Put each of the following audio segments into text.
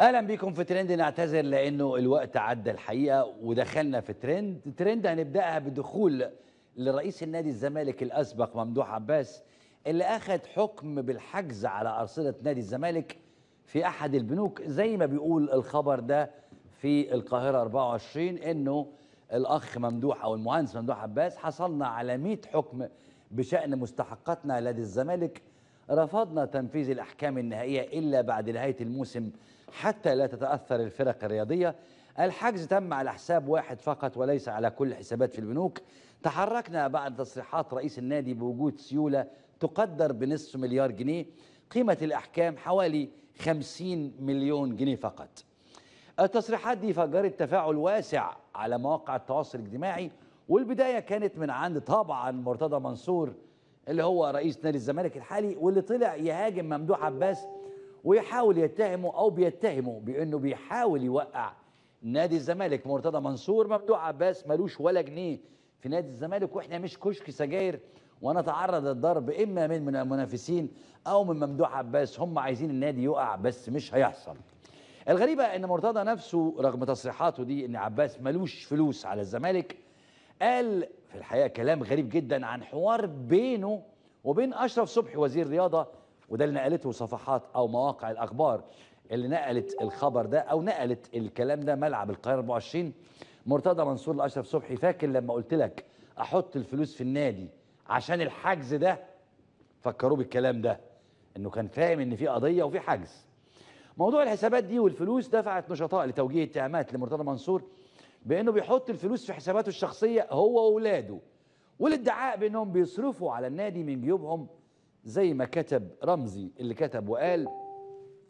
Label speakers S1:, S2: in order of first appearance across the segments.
S1: اهلا بيكم في ترند نعتذر لانه الوقت عدى الحقيقه ودخلنا في ترند ترند هنبداها بدخول لرئيس النادي الزمالك الاسبق ممدوح عباس اللي اخذ حكم بالحجز على ارصده نادي الزمالك في احد البنوك زي ما بيقول الخبر ده في القاهره 24 انه الاخ ممدوح او المهندس ممدوح عباس حصلنا على 100 حكم بشان مستحقاتنا لدى الزمالك رفضنا تنفيذ الأحكام النهائية إلا بعد نهاية الموسم حتى لا تتأثر الفرق الرياضية الحجز تم على حساب واحد فقط وليس على كل حسابات في البنوك تحركنا بعد تصريحات رئيس النادي بوجود سيولة تقدر بنصف مليار جنيه قيمة الأحكام حوالي 50 مليون جنيه فقط التصريحات دي فجرت تفاعل واسع على مواقع التواصل الاجتماعي والبداية كانت من عند طبعا مرتضى منصور اللي هو رئيس نادي الزمالك الحالي واللي طلع يهاجم ممدوح عباس ويحاول يتهمه او بيتهمه بانه بيحاول يوقع نادي الزمالك مرتضى منصور ممدوح عباس ملوش ولا جنيه في نادي الزمالك واحنا مش كشك سجاير ونتعرض للضرب اما من المنافسين او من ممدوح عباس هم عايزين النادي يقع بس مش هيحصل الغريبه ان مرتضى نفسه رغم تصريحاته دي ان عباس ملوش فلوس على الزمالك قال في الحقيقه كلام غريب جدا عن حوار بينه وبين اشرف صبحي وزير رياضه وده اللي نقلته صفحات او مواقع الاخبار اللي نقلت الخبر ده او نقلت الكلام ده ملعب القاهره 24 مرتضى منصور لاشرف صبحي فاكر لما قلت لك احط الفلوس في النادي عشان الحجز ده فكروه بالكلام ده انه كان فاهم ان في قضيه وفي حجز موضوع الحسابات دي والفلوس دفعت نشطاء لتوجيه اتهامات لمرتضى منصور بانه بيحط الفلوس في حساباته الشخصيه هو واولاده والادعاء بانهم بيصرفوا على النادي من جيوبهم زي ما كتب رمزي اللي كتب وقال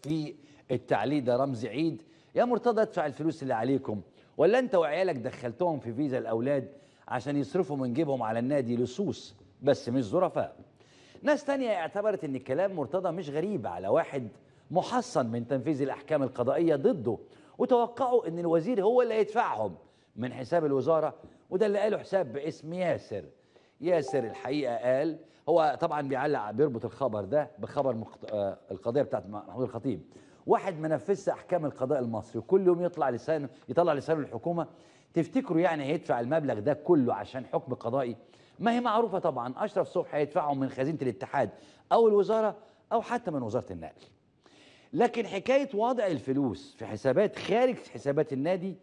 S1: في التعليق ده رمزي عيد يا مرتضى ادفع الفلوس اللي عليكم ولا انت وعيالك دخلتهم في فيزا الاولاد عشان يصرفوا من جيبهم على النادي لصوص بس مش ظرفاء ناس تانية اعتبرت ان كلام مرتضى مش غريب على واحد محصن من تنفيذ الاحكام القضائيه ضده وتوقعوا ان الوزير هو اللي هيدفعهم من حساب الوزاره وده اللي قاله حساب باسم ياسر ياسر الحقيقه قال هو طبعا بيعلق بيربط الخبر ده بخبر مقت... آه القضيه بتاعت محمود الخطيب واحد منفذش احكام القضاء المصري وكل يوم يطلع لسانه يطلع لسانه الحكومه تفتكروا يعني هيدفع المبلغ ده كله عشان حكم قضائي ما هي معروفه طبعا اشرف صبحي هيدفعهم من خزينه الاتحاد او الوزاره او حتى من وزاره النقل لكن حكايه وضع الفلوس في حسابات خارج حسابات النادي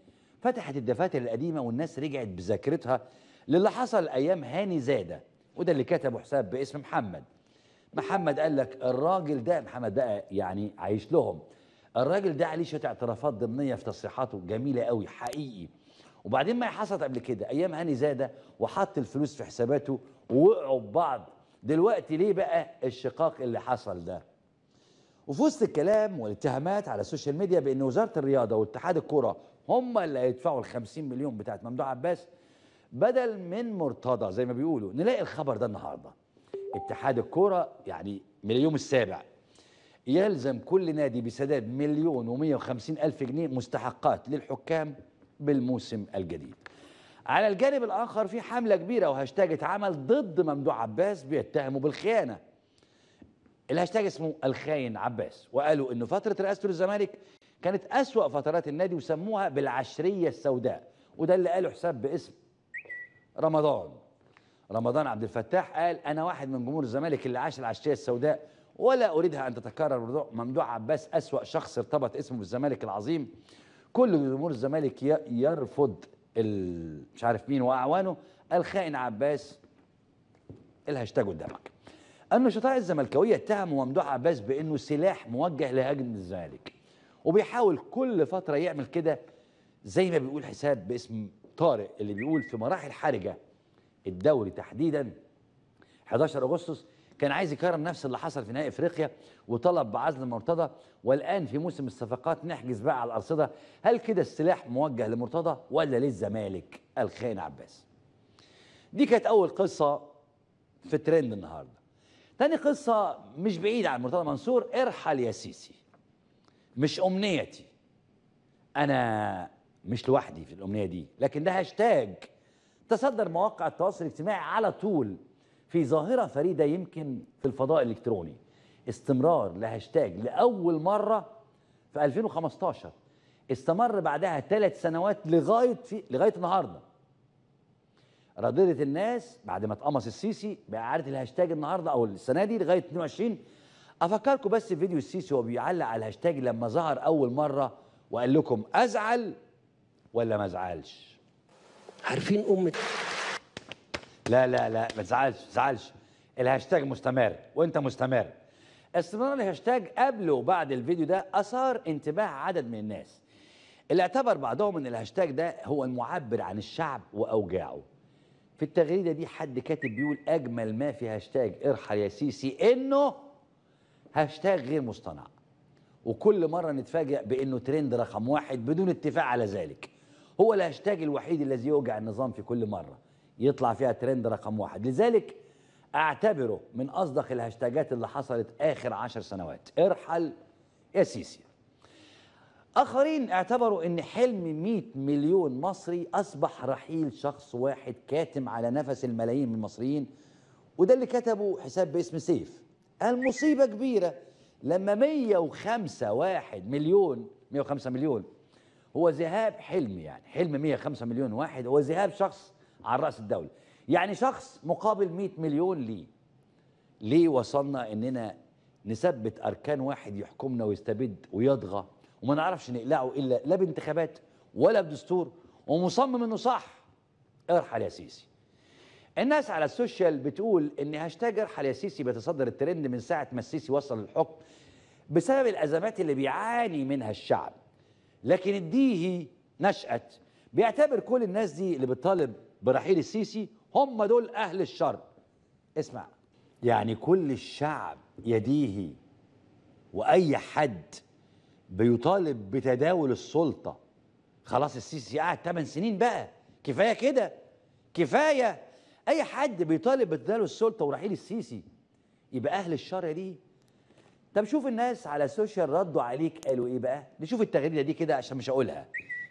S1: فتحت الدفاتر القديمه والناس رجعت بذاكرتها للي حصل ايام هاني زاده وده اللي كتبه حساب باسم محمد محمد قال لك الراجل ده محمد بقى يعني عايش لهم الراجل ده عليه شويه اعترافات ضمنيه في تصريحاته جميله قوي حقيقي وبعدين ما حصلت قبل كده ايام هاني زاده وحط الفلوس في حساباته ووقعوا ببعض دلوقتي ليه بقى الشقاق اللي حصل ده وفي وسط الكلام والاتهامات على السوشيال ميديا بان وزاره الرياضه واتحاد الكره هم اللي هيدفعوا ال 50 مليون بتاعت ممدوح عباس بدل من مرتضى زي ما بيقولوا نلاقي الخبر ده النهارده اتحاد الكوره يعني من اليوم السابع يلزم كل نادي بسداد مليون و150 الف جنيه مستحقات للحكام بالموسم الجديد على الجانب الاخر في حمله كبيره وهاشتاج اتعمل ضد ممدوح عباس بيتهمه بالخيانه الهاشتاج اسمه الخاين عباس وقالوا انه فتره رئاسته للزمالك كانت اسوا فترات النادي وسموها بالعشريه السوداء وده اللي قاله حساب باسم رمضان رمضان عبد الفتاح قال انا واحد من جمهور الزمالك اللي عاش العشيه السوداء ولا اريدها ان تتكرر ممدوح عباس اسوا شخص ارتبط اسمه بالزمالك العظيم كل جمهور الزمالك يرفض مش عارف مين واعوانه الخائن عباس الهاشتاج قدامك النشطاء الزملكاويه اتهموا ممدوح عباس بانه سلاح موجه لهجم الزمالك وبيحاول كل فتره يعمل كده زي ما بيقول حساب باسم طارق اللي بيقول في مراحل حرجه الدوري تحديدا 11 اغسطس كان عايز يكرر نفس اللي حصل في نهائي افريقيا وطلب بعزل مرتضى والان في موسم الصفقات نحجز بقى على الارصده هل كده السلاح موجه لمرتضى ولا للزمالك الخاين عباس دي كانت اول قصه في ترند النهارده تاني قصه مش بعيد عن مرتضى منصور ارحل يا سيسي مش امنيتي انا مش لوحدي في الأمنية دي لكن ده هاشتاج تصدر مواقع التواصل الاجتماعي على طول في ظاهرة فريدة يمكن في الفضاء الإلكتروني استمرار لهاشتاج لأول مرة في 2015 استمر بعدها ثلاث سنوات لغاية في لغاية النهارده ردده الناس بعد ما اتقمص السيسي بإعادة الهاشتاج النهارده أو السنة دي لغاية 22 أفكركم بس في فيديو السيسي وهو بيعلق على الهاشتاج لما ظهر أول مرة وقال لكم أزعل ولا ما ازعلش عارفين ام لا لا لا ما تزعلش ما تزعلش الهاشتاج مستمر وانت مستمر استمرار الهاشتاج قبل وبعد الفيديو ده اثار انتباه عدد من الناس اللي اعتبر بعضهم ان الهاشتاج ده هو المعبر عن الشعب واوجاعه في التغريده دي حد كاتب بيقول اجمل ما في هاشتاج ارحل يا سيسي انه هاشتاج غير مصطنع وكل مره نتفاجئ بانه ترند رقم واحد بدون اتفاق على ذلك هو الهاشتاج الوحيد الذي يوجع النظام في كل مرة يطلع فيها ترند رقم واحد لذلك اعتبره من أصدق الهاشتاجات اللي حصلت آخر عشر سنوات ارحل يا سيسي آخرين اعتبروا أن حلم 100 مليون مصري أصبح رحيل شخص واحد كاتم على نفس الملايين من المصريين وده اللي كتبه حساب باسم سيف المصيبة كبيرة لما 105 واحد مليون 105 مليون هو ذهاب حلم يعني حلم 105 مليون واحد هو ذهاب شخص على رأس الدولة يعني شخص مقابل 100 مليون ليه ليه وصلنا اننا نثبت اركان واحد يحكمنا ويستبد ويطغى وما نعرفش نقلعه الا لا بانتخابات ولا بدستور ومصمم انه صح ارحل يا سيسي الناس على السوشيال بتقول ان هاشتاج ارحل يا سيسي بيتصدر الترند من ساعه ما السيسي وصل للحكم بسبب الازمات اللي بيعاني منها الشعب لكن الديهي نشأت بيعتبر كل الناس دي اللي بتطالب برحيل السيسي هم دول أهل الشر اسمع يعني كل الشعب يديهي وأي حد بيطالب بتداول السلطة خلاص السيسي قعد 8 سنين بقى كفاية كده كفاية أي حد بيطالب بتداول السلطة ورحيل السيسي يبقى أهل الشر دي طب شوف الناس على السوشيال ردوا عليك قالوا ايه بقى نشوف التغريده دي كده عشان مش هقولها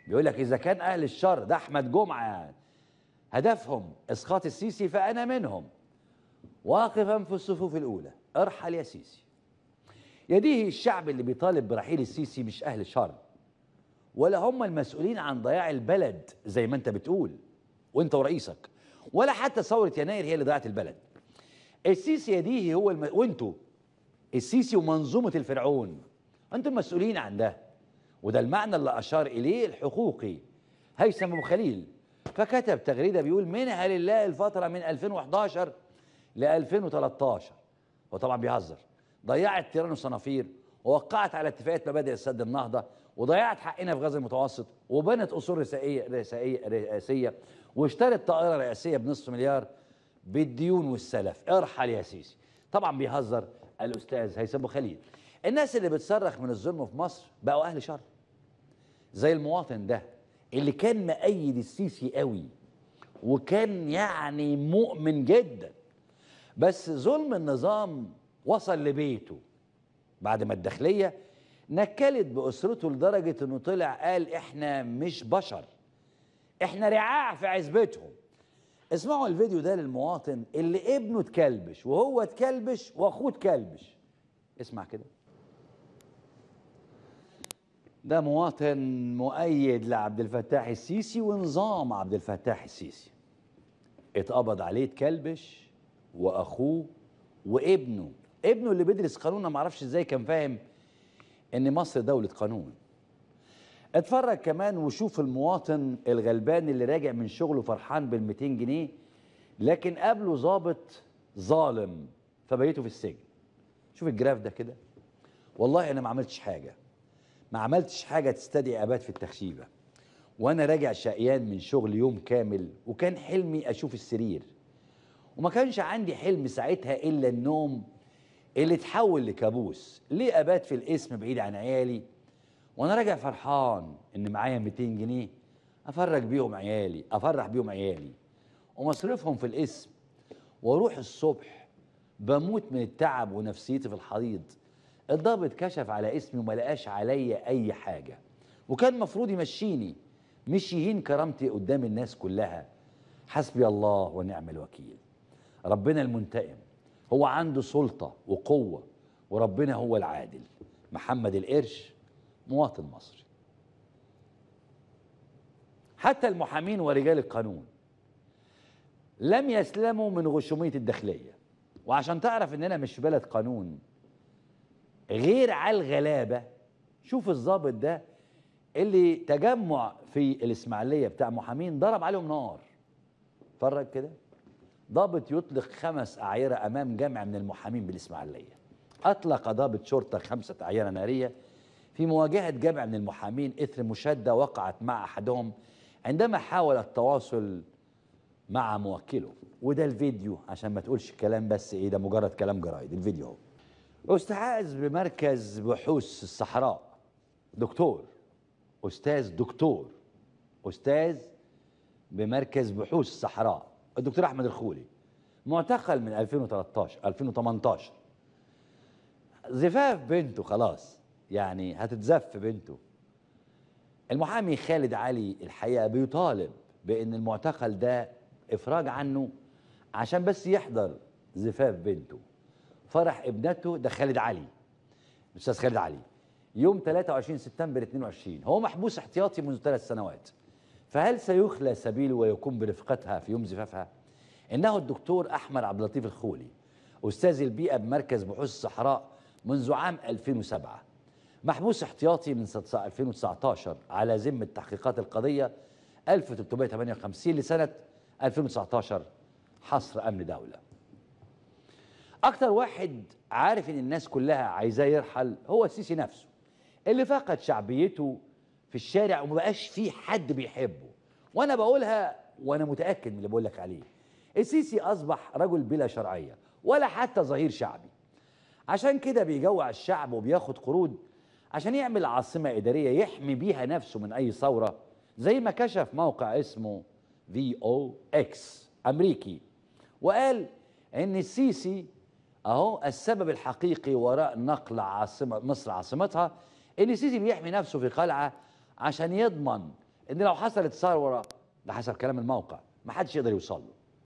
S1: بيقول لك اذا كان اهل الشر ده احمد جمعه هدفهم اسقاط السيسي فانا منهم واقفا في الصفوف الاولى ارحل يا سيسي يديه الشعب اللي بيطالب برحيل السيسي مش اهل شر ولا هم المسؤولين عن ضياع البلد زي ما انت بتقول وانت ورئيسك ولا حتى ثوره يناير هي اللي ضيعت البلد السيسي يديه هو الم... وانتوا السيسي ومنظومة الفرعون أنتم مسؤولين عن ده وده المعنى اللي أشار إليه الحقوقي هيثم أبو خليل فكتب تغريدة بيقول منها لله الفترة من 2011 ل 2013 وطبعا بيهزر ضيعت تيران وصنافير ووقعت على اتفاقية مبادئ السد النهضة وضيعت حقنا في غاز المتوسط وبنت أصول رئاسية, رئاسية, رئاسية واشترت طائرة رئاسية بنصف مليار بالديون والسلف ارحل يا سيسي طبعا بيهزر الاستاذ هيثم ابو خليل الناس اللي بتصرخ من الظلم في مصر بقوا اهل شر زي المواطن ده اللي كان مأيد السيسي قوي وكان يعني مؤمن جدا بس ظلم النظام وصل لبيته بعد ما الداخلية نكلت بأسرته لدرجة أنه طلع قال إحنا مش بشر إحنا رعاع في عزبتهم اسمعوا الفيديو ده للمواطن اللي ابنه اتكلبش وهو اتكلبش واخوه اتكلبش اسمع كده ده مواطن مؤيد لعبد الفتاح السيسي ونظام عبد الفتاح السيسي اتقبض عليه اتكلبش واخوه وابنه ابنه اللي بيدرس قانون انا معرفش ازاي كان فاهم ان مصر دوله قانون اتفرج كمان وشوف المواطن الغلبان اللي راجع من شغله فرحان بال 200 جنيه لكن قابله ظابط ظالم فبيته في السجن شوف الجراف ده كده والله انا ما عملتش حاجه ما عملتش حاجه تستدعي ابات في التخشيبه وانا راجع شقيان من شغل يوم كامل وكان حلمي اشوف السرير وما كانش عندي حلم ساعتها الا النوم اللي اتحول لكابوس ليه ابات في الاسم بعيد عن عيالي وانا راجع فرحان ان معايا 200 جنيه افرج بيهم عيالي افرح بيهم عيالي ومصرفهم في الاسم واروح الصبح بموت من التعب ونفسيتي في الحضيض الضابط كشف على اسمي وما لقاش عليا اي حاجه وكان مفروض يمشيني مش يهين كرامتي قدام الناس كلها حسبي الله ونعم الوكيل ربنا المنتقم هو عنده سلطه وقوه وربنا هو العادل محمد القرش مواطن مصري حتى المحامين ورجال القانون لم يسلموا من غشومية الداخلية وعشان تعرف اننا مش في بلد قانون غير على الغلابة شوف الضابط ده اللي تجمع في الاسماعيلية بتاع محامين ضرب عليهم نار اتفرج كده ضابط يطلق خمس أعيرة أمام جمع من المحامين بالإسماعيلية أطلق ضابط شرطة خمسة أعيرة نارية في مواجهة جمع من المحامين إثر مشادة وقعت مع أحدهم عندما حاول التواصل مع موكله وده الفيديو عشان ما تقولش كلام بس إيه ده مجرد كلام جرايد الفيديو هو استعاذ بمركز بحوث الصحراء دكتور أستاذ دكتور أستاذ بمركز بحوث الصحراء الدكتور أحمد الخولي معتقل من 2013 2018 زفاف بنته خلاص يعني هتتزف بنته المحامي خالد علي الحقيقة بيطالب بأن المعتقل ده إفراج عنه عشان بس يحضر زفاف بنته فرح ابنته ده خالد علي الأستاذ خالد علي يوم 23 سبتمبر 22 هو محبوس احتياطي منذ ثلاث سنوات فهل سيخلى سبيله ويقوم برفقتها في يوم زفافها؟ إنه الدكتور أحمد عبد اللطيف الخولي أستاذ البيئة بمركز بحوث الصحراء منذ عام 2007 محبوس احتياطي من سنة 2019 على ذمة تحقيقات القضية 1358 لسنة 2019 حصر أمن دولة أكتر واحد عارف إن الناس كلها عايزاه يرحل هو السيسي نفسه اللي فقد شعبيته في الشارع ومبقاش فيه حد بيحبه وأنا بقولها وأنا متأكد من اللي بقول لك عليه السيسي أصبح رجل بلا شرعية ولا حتى ظهير شعبي عشان كده بيجوع الشعب وبياخد قروض عشان يعمل عاصمة إدارية يحمي بيها نفسه من أي ثورة زي ما كشف موقع اسمه في او اكس أمريكي وقال إن السيسي أهو السبب الحقيقي وراء نقل عاصمة مصر عاصمتها إن السيسي بيحمي نفسه في قلعة عشان يضمن إن لو حصلت ثورة ده حسب كلام الموقع محدش يقدر يوصل له